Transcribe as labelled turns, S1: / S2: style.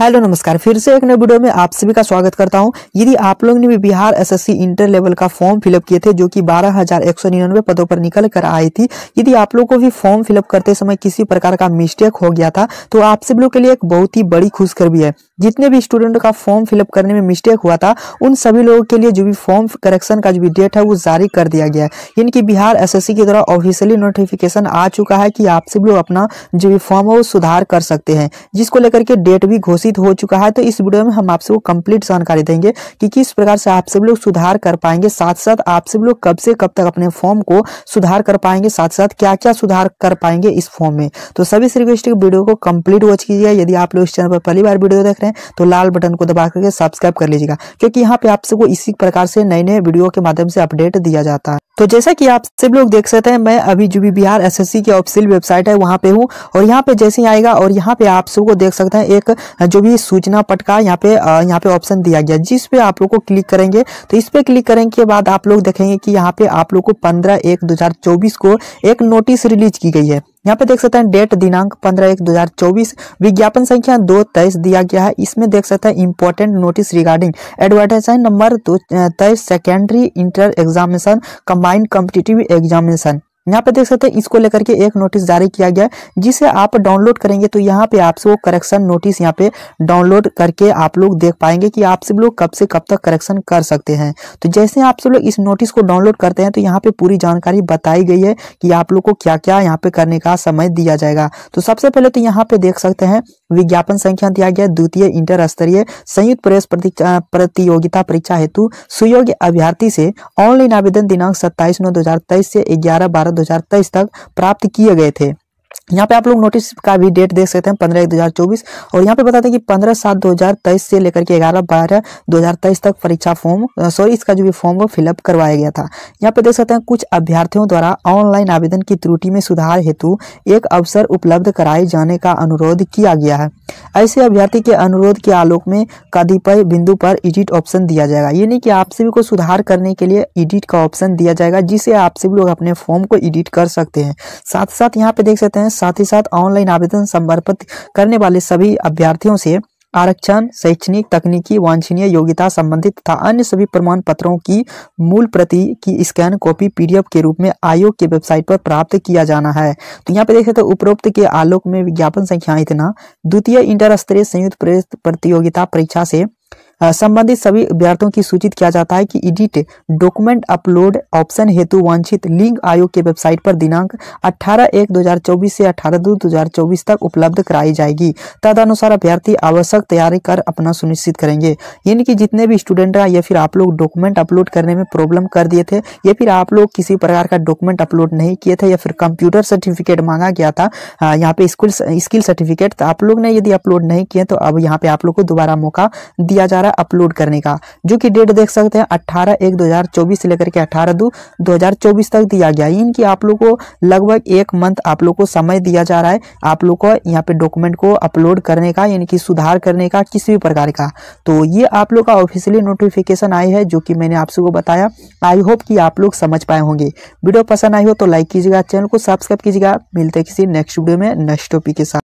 S1: hello नमस्कार फिर से एक नए वीडियो में आप सभी का स्वागत करता हूं यदि आप लोग ने भी बिहार एसएससी इंटर लेवल का फॉर्म फिलअप किए थे जो कि बारह हजार एक सौ निन्यानवे पदों पर निकल कर आई थी यदि आप लोग को भी फॉर्म फिलअप करते समय किसी प्रकार का मिस्टेक हो गया था तो आप सभी लोग के लिए एक बहुत ही बड़ी खुशखबरी है जितने भी स्टूडेंट का फॉर्म फिलअप करने में मिस्टेक हुआ था उन सभी लोगों के लिए जो भी फॉर्म करेक्शन का जो भी डेट है वो जारी कर दिया गया है यानी कि बिहार एसएससी की द्वारा ऑफिशियली नोटिफिकेशन आ चुका है कि आप सब लोग अपना जो भी फॉर्म है वो सुधार कर सकते हैं जिसको लेकर के डेट भी घोषित हो चुका है तो इस वीडियो में हम आप सबको कम्प्लीट जानकारी देंगे कि किस प्रकार से आप सब लोग सुधार कर पाएंगे साथ साथ आप सब लोग कब से कब तक अपने फॉर्म को सुधार कर पाएंगे साथ साथ क्या क्या सुधार कर पाएंगे इस फॉर्म में तो सभी से रिक्वेस्ट वीडियो को कम्प्लीट वॉच कीजिए यदि आप लोग इस चैनल पर पहली बार वीडियो देख रहे हैं हैं तो लाल बटन को दबा करके सब्सक्राइब कर लीजिएगा क्योंकि यहाँ पे आपसे को इसी प्रकार से नए नए वीडियो के माध्यम से अपडेट दिया जाता है तो जैसा कि आप सब लोग देख सकते हैं मैं अभी जो भी बिहार एसएससी की ऑफिसियल वेबसाइट है वहाँ पे हूँ और यहाँ पे जैसे ही आएगा और यहाँ पे आप सबको देख सकते हैं एक जो भी सूचना पटका यहाँ पे यहाँ पे ऑप्शन दिया गया जिस पे आप लोग को क्लिक करेंगे तो इस पे क्लिक करने के बाद आप लोग देखेंगे कि यहाँ पे आप लोग को पंद्रह एक दो को एक नोटिस रिलीज की गई है यहाँ पे देख सकते हैं डेट दिनांक 15 एक 2024 विज्ञापन संख्या दो तेईस दिया गया है इसमें देख सकते हैं important notice regarding advertisement number दो तेईस secondary inter examination combined competitive examination यहाँ पे देख सकते हैं इसको लेकर के एक नोटिस जारी किया गया जिसे आप डाउनलोड करेंगे तो यहाँ पे आपसे वो करेक्शन नोटिस यहाँ पे डाउनलोड करके आप लोग देख पाएंगे कि आप सब लोग कब से कब तक करेक्शन कर सकते हैं तो जैसे आप सब लोग इस नोटिस को डाउनलोड करते हैं तो यहाँ पे पूरी जानकारी बताई गई है कि आप लोग को क्या क्या यहाँ पे करने का समय दिया जाएगा तो सबसे पहले तो यहाँ पे देख सकते हैं विज्ञापन संख्या दिया गया द्वितीय इंटर स्तरीय संयुक्त प्रवेश प्रतियोगिता परीक्षा हेतु सुयोग्य अभ्यर्थी से ऑनलाइन आवेदन दिनांक सत्ताईस नौ दो से ग्यारह बारह तेईस तक प्राप्त किए गए थे यहाँ पे आप लोग नोटिस का भी डेट देख सकते हैं पंद्रह एक दो हजार चौबीस और यहाँ पे बताते हैं कि पंद्रह सात दो हजार तेईस से लेकर के ग्यारह बारह दो हजार तेईस तक परीक्षा फॉर्म सॉरी इसका जो भी फॉर्म वो फिलअप करवाया गया था यहाँ पे देख सकते हैं कुछ अभ्यर्थियों द्वारा ऑनलाइन आवेदन की त्रुटि में सुधार हेतु एक अवसर उपलब्ध कराए जाने का अनुरोध किया गया है ऐसे अभ्यर्थी के अनुरोध के आलोक में कतिपय बिंदु पर एडिट ऑप्शन दिया जाएगा ये नहीं कि आपसे भी को सुधार करने के लिए एडिट का ऑप्शन दिया जाएगा जिसे आपसे भी लोग अपने फॉर्म को एडिट कर सकते हैं साथ साथ यहाँ पे देख सकते हैं साथ ही साथ ऑनलाइन आवेदन समर्पित करने वाले सभी अभ्यर्थियों से आरक्षण शैक्षणिक तकनीकी वांछनीय योग्यता संबंधित तथा अन्य सभी प्रमाण पत्रों की मूल प्रति की स्कैन कॉपी पीडीएफ के रूप में आयोग के वेबसाइट पर प्राप्त किया जाना है तो यहाँ पे देखें तो उपरोक्त के आलोक में विज्ञापन संख्या इतना द्वितीय इंटर स्तरीय संयुक्त प्रतियोगिता परीक्षा से संबंधित सभी अभ्यर्थियों की सूचित किया जाता है कि एडिट डॉक्यूमेंट अपलोड ऑप्शन हेतु वांछित लिंक आयोग के वेबसाइट पर दिनांक 18 एक 2024 से 18 दो 2024 तक उपलब्ध कराई जाएगी तदनुसार अभ्यर्थी आवश्यक तैयारी कर अपना सुनिश्चित करेंगे यानी कि जितने भी स्टूडेंट रहा या फिर आप लोग डॉक्यूमेंट अपलोड करने में प्रॉब्लम कर दिए थे या फिर आप लोग किसी प्रकार का डॉक्यूमेंट अपलोड नहीं किए थे या फिर कंप्यूटर सर्टिफिकेट मांगा गया था यहाँ पे स्कूल स्किल सर्टिफिकेट तो आप लोग ने यदि अपलोड नहीं किए तो अब यहाँ पे आप लोग को दोबारा मौका दिया जा रहा है द्वारा अपलोड करने का जो कि डेट देख सकते हैं 18 एक 2024 से लेकर के 18 दो 2024 तक दिया गया है इनकी आप लोग को लगभग एक मंथ आप लोग को समय दिया जा रहा है आप लोग को यहाँ पे डॉक्यूमेंट को अपलोड करने का यानी कि सुधार करने का किसी भी प्रकार का तो ये आप लोग का ऑफिशियली नोटिफिकेशन आई है जो कि मैंने आप सबको बताया आई होप कि आप लोग समझ पाए होंगे वीडियो पसंद आई हो तो लाइक कीजिएगा चैनल को सब्सक्राइब कीजिएगा मिलते किसी नेक्स्ट वीडियो में नेक्स्ट टॉपिक के साथ